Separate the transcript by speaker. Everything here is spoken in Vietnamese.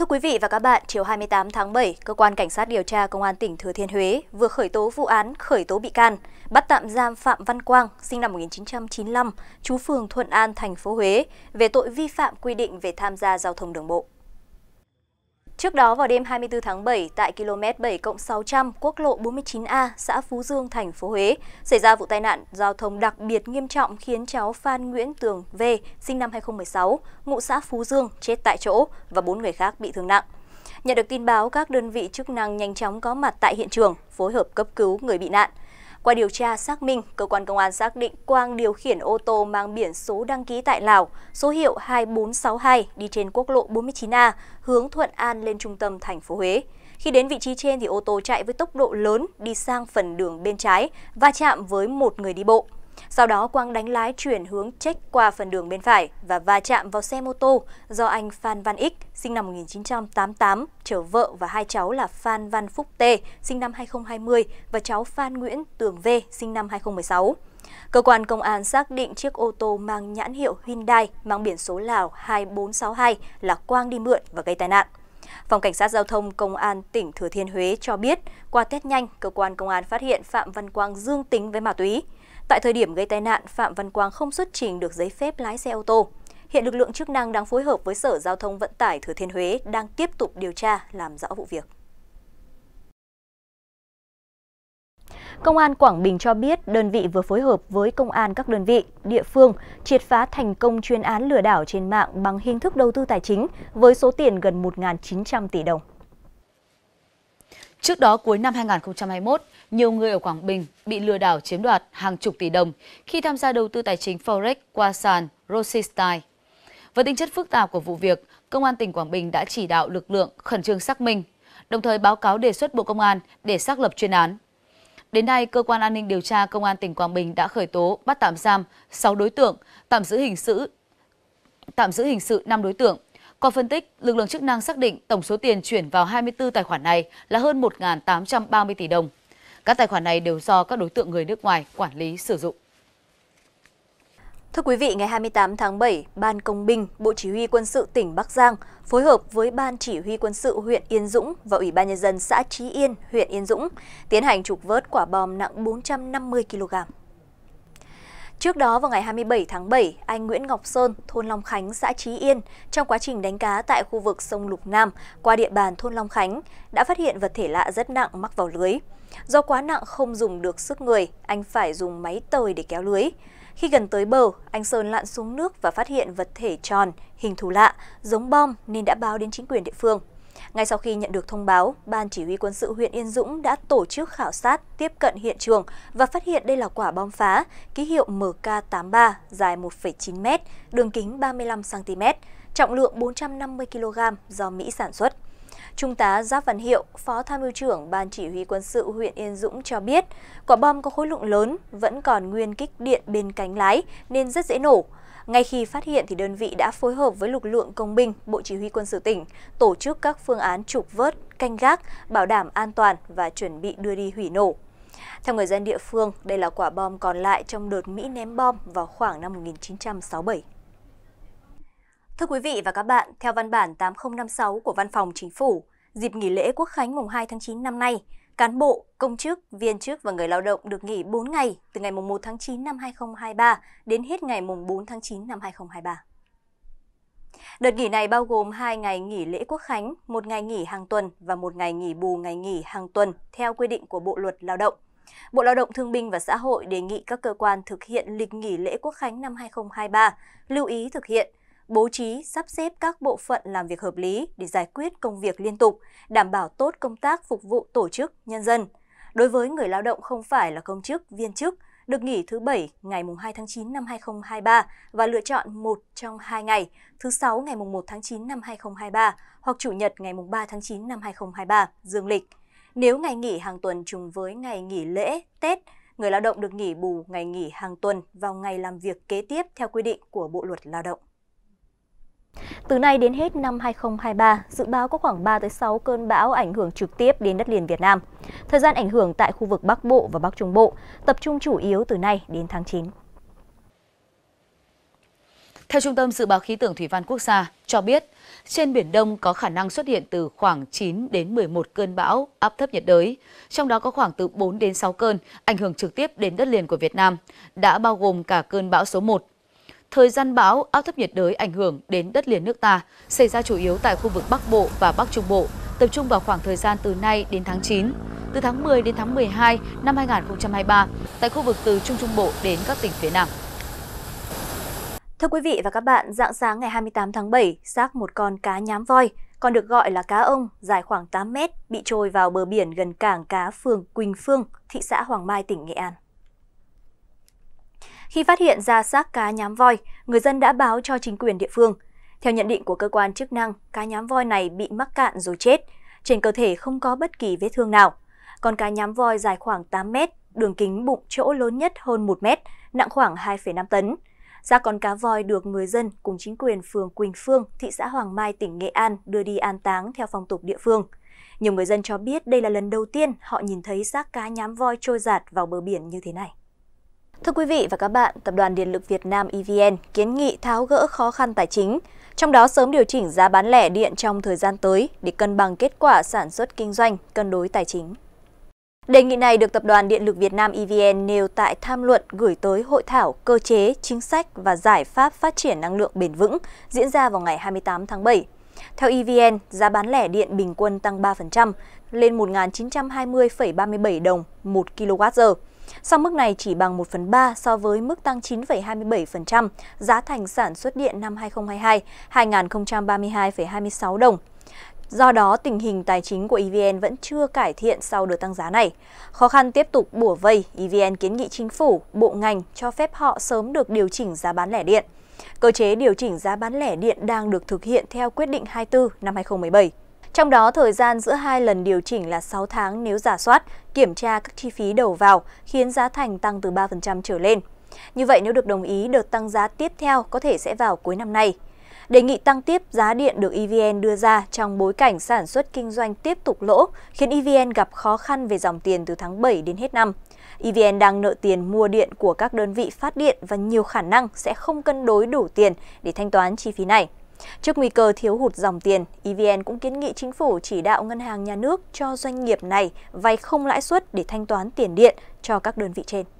Speaker 1: Thưa quý vị và các bạn, chiều 28 tháng 7, Cơ quan Cảnh sát điều tra Công an tỉnh Thừa Thiên Huế vừa khởi tố vụ án khởi tố bị can, bắt tạm giam Phạm Văn Quang, sinh năm 1995, trú phường Thuận An, thành phố Huế, về tội vi phạm quy định về tham gia giao thông đường bộ. Trước đó vào đêm 24 tháng 7 tại km 7 600 quốc lộ 49A, xã Phú Dương, thành phố Huế, xảy ra vụ tai nạn giao thông đặc biệt nghiêm trọng khiến cháu Phan Nguyễn Tường V, sinh năm 2016, ngụ xã Phú Dương chết tại chỗ và bốn người khác bị thương nặng. Nhận được tin báo, các đơn vị chức năng nhanh chóng có mặt tại hiện trường, phối hợp cấp cứu người bị nạn. Qua điều tra xác minh, cơ quan công an xác định Quang điều khiển ô tô mang biển số đăng ký tại Lào, số hiệu 2462 đi trên quốc lộ 49A, hướng Thuận An lên trung tâm thành phố Huế. Khi đến vị trí trên thì ô tô chạy với tốc độ lớn đi sang phần đường bên trái và chạm với một người đi bộ. Sau đó Quang đánh lái chuyển hướng trách qua phần đường bên phải và va chạm vào xe mô tô do anh Phan Văn x sinh năm 1988, chở vợ và hai cháu là Phan Văn Phúc t sinh năm 2020 và cháu Phan Nguyễn Tường V, sinh năm 2016. Cơ quan công an xác định chiếc ô tô mang nhãn hiệu Hyundai mang biển số Lào 2462 là Quang đi mượn và gây tai nạn. Phòng Cảnh sát Giao thông Công an tỉnh Thừa Thiên Huế cho biết, qua test nhanh, cơ quan công an phát hiện Phạm Văn Quang dương tính với ma túy. Tại thời điểm gây tai nạn, Phạm Văn Quang không xuất trình được giấy phép lái xe ô tô. Hiện lực lượng chức năng đang phối hợp với Sở Giao thông Vận tải Thừa Thiên Huế đang tiếp tục điều tra làm rõ vụ việc. Công an Quảng Bình cho biết đơn vị vừa phối hợp với công an các đơn vị, địa phương triệt phá thành công chuyên án lừa đảo trên mạng bằng hình thức đầu tư tài chính với số tiền gần 1.900 tỷ đồng.
Speaker 2: Trước đó cuối năm 2021, nhiều người ở Quảng Bình bị lừa đảo chiếm đoạt hàng chục tỷ đồng khi tham gia đầu tư tài chính Forex qua sàn Rosistai. Với tính chất phức tạp của vụ việc, Công an tỉnh Quảng Bình đã chỉ đạo lực lượng khẩn trương xác minh, đồng thời báo cáo đề xuất Bộ Công an để xác lập chuyên án. Đến nay, Cơ quan An ninh Điều tra Công an tỉnh Quảng Bình đã khởi tố, bắt tạm giam 6 đối tượng, tạm giữ hình sự tạm giữ hình sự 5 đối tượng qua phân tích, lực lượng chức năng xác định tổng số tiền chuyển vào 24 tài khoản này là hơn 1.830 tỷ đồng. Các tài khoản này đều do các đối tượng người nước ngoài quản lý sử dụng. Thưa quý vị, ngày 28 tháng 7, Ban Công
Speaker 1: binh, Bộ Chỉ huy Quân sự tỉnh Bắc Giang phối hợp với Ban Chỉ huy Quân sự huyện Yên Dũng và Ủy ban Nhân dân xã Trí Yên, huyện Yên Dũng tiến hành trục vớt quả bom nặng 450 kg. Trước đó vào ngày 27 tháng 7, anh Nguyễn Ngọc Sơn, thôn Long Khánh, xã Trí Yên, trong quá trình đánh cá tại khu vực sông Lục Nam qua địa bàn thôn Long Khánh, đã phát hiện vật thể lạ rất nặng mắc vào lưới. Do quá nặng không dùng được sức người, anh phải dùng máy tời để kéo lưới. Khi gần tới bờ, anh Sơn lặn xuống nước và phát hiện vật thể tròn, hình thù lạ, giống bom nên đã báo đến chính quyền địa phương. Ngay sau khi nhận được thông báo, Ban Chỉ huy quân sự huyện Yên Dũng đã tổ chức khảo sát, tiếp cận hiện trường và phát hiện đây là quả bom phá, ký hiệu MK83 dài 1,9m, đường kính 35cm, trọng lượng 450 kg do Mỹ sản xuất. Trung tá Giáp Văn Hiệu, Phó Tham mưu trưởng Ban Chỉ huy quân sự huyện Yên Dũng cho biết, quả bom có khối lượng lớn, vẫn còn nguyên kích điện bên cánh lái nên rất dễ nổ. Ngay khi phát hiện thì đơn vị đã phối hợp với lực lượng công binh, Bộ Chỉ huy quân sự tỉnh tổ chức các phương án trục vớt, canh gác, bảo đảm an toàn và chuẩn bị đưa đi hủy nổ. Theo người dân địa phương, đây là quả bom còn lại trong đợt Mỹ ném bom vào khoảng năm 1967. Thưa quý vị và các bạn, theo văn bản 8056 của Văn phòng Chính phủ, dịp nghỉ lễ Quốc khánh mùng 2 tháng 9 năm nay, cán bộ, công chức, viên chức và người lao động được nghỉ 4 ngày từ ngày 1 tháng 9 năm 2023 đến hết ngày 4 tháng 9 năm 2023. Đợt nghỉ này bao gồm 2 ngày nghỉ lễ quốc khánh, một ngày nghỉ hàng tuần và một ngày nghỉ bù ngày nghỉ hàng tuần theo quy định của Bộ luật Lao động. Bộ Lao động Thương binh và Xã hội đề nghị các cơ quan thực hiện lịch nghỉ lễ quốc khánh năm 2023, lưu ý thực hiện bố trí, sắp xếp các bộ phận làm việc hợp lý để giải quyết công việc liên tục, đảm bảo tốt công tác phục vụ tổ chức, nhân dân. Đối với người lao động không phải là công chức, viên chức, được nghỉ thứ Bảy ngày 2 tháng 9 năm 2023 và lựa chọn một trong hai ngày, thứ Sáu ngày 1 tháng 9 năm 2023 hoặc Chủ nhật ngày 3 tháng 9 năm 2023, dương lịch. Nếu ngày nghỉ hàng tuần trùng với ngày nghỉ lễ, Tết, người lao động được nghỉ bù ngày nghỉ hàng tuần vào ngày làm việc kế tiếp theo quy định của Bộ Luật Lao động. Từ nay đến hết năm 2023, dự báo có khoảng 3 tới 6 cơn bão ảnh hưởng trực tiếp đến đất liền Việt Nam. Thời gian ảnh hưởng tại khu vực Bắc Bộ và Bắc Trung Bộ tập trung chủ
Speaker 2: yếu từ nay đến tháng 9. Theo Trung tâm Dự báo Khí tượng Thủy văn Quốc gia cho biết, trên Biển Đông có khả năng xuất hiện từ khoảng 9 đến 11 cơn bão áp thấp nhiệt đới, trong đó có khoảng từ 4 đến 6 cơn ảnh hưởng trực tiếp đến đất liền của Việt Nam, đã bao gồm cả cơn bão số 1 thời gian bão, áp thấp nhiệt đới ảnh hưởng đến đất liền nước ta, xảy ra chủ yếu tại khu vực Bắc Bộ và Bắc Trung Bộ, tập trung vào khoảng thời gian từ nay đến tháng 9. Từ tháng 10 đến tháng 12 năm 2023, tại khu vực từ Trung Trung Bộ đến các tỉnh phía Nam. Thưa quý vị và các bạn, dạng sáng
Speaker 1: ngày 28 tháng 7, xác một con cá nhám voi, còn được gọi là cá ông, dài khoảng 8 mét, bị trôi vào bờ biển gần cảng cá phường Quỳnh Phương, thị xã Hoàng Mai, tỉnh Nghệ An. Khi phát hiện ra xác cá nhám voi, người dân đã báo cho chính quyền địa phương. Theo nhận định của cơ quan chức năng, cá nhám voi này bị mắc cạn rồi chết. Trên cơ thể không có bất kỳ vết thương nào. Còn cá nhám voi dài khoảng 8 mét, đường kính bụng chỗ lớn nhất hơn 1 mét, nặng khoảng 2,5 tấn. Ra con cá voi được người dân cùng chính quyền phường Quỳnh Phương, thị xã Hoàng Mai, tỉnh Nghệ An đưa đi an táng theo phong tục địa phương. Nhiều người dân cho biết đây là lần đầu tiên họ nhìn thấy xác cá nhám voi trôi giạt vào bờ biển như thế này. Thưa quý vị và các bạn, Tập đoàn Điện lực Việt Nam EVN kiến nghị tháo gỡ khó khăn tài chính, trong đó sớm điều chỉnh giá bán lẻ điện trong thời gian tới để cân bằng kết quả sản xuất kinh doanh, cân đối tài chính. Đề nghị này được Tập đoàn Điện lực Việt Nam EVN nêu tại tham luận gửi tới Hội thảo Cơ chế, Chính sách và Giải pháp Phát triển Năng lượng bền vững diễn ra vào ngày 28 tháng 7. Theo EVN, giá bán lẻ điện bình quân tăng 3%, lên 1.920,37 đồng 1 kWh Song mức này chỉ bằng 1 phần 3 so với mức tăng 9,27% giá thành sản xuất điện năm 2022 2.032,26 đồng. Do đó, tình hình tài chính của EVN vẫn chưa cải thiện sau đợt tăng giá này. Khó khăn tiếp tục bủa vây, EVN kiến nghị chính phủ, bộ ngành cho phép họ sớm được điều chỉnh giá bán lẻ điện. Cơ chế điều chỉnh giá bán lẻ điện đang được thực hiện theo quyết định 24 năm 2017. Trong đó, thời gian giữa hai lần điều chỉnh là 6 tháng nếu giả soát, kiểm tra các chi phí đầu vào khiến giá thành tăng từ 3% trở lên. Như vậy nếu được đồng ý, đợt tăng giá tiếp theo có thể sẽ vào cuối năm nay. Đề nghị tăng tiếp giá điện được EVN đưa ra trong bối cảnh sản xuất kinh doanh tiếp tục lỗ, khiến EVN gặp khó khăn về dòng tiền từ tháng 7 đến hết năm. EVN đang nợ tiền mua điện của các đơn vị phát điện và nhiều khả năng sẽ không cân đối đủ tiền để thanh toán chi phí này. Trước nguy cơ thiếu hụt dòng tiền, EVN cũng kiến nghị chính phủ chỉ đạo ngân hàng nhà nước cho doanh nghiệp này vay không lãi suất để thanh toán tiền điện cho các đơn vị trên.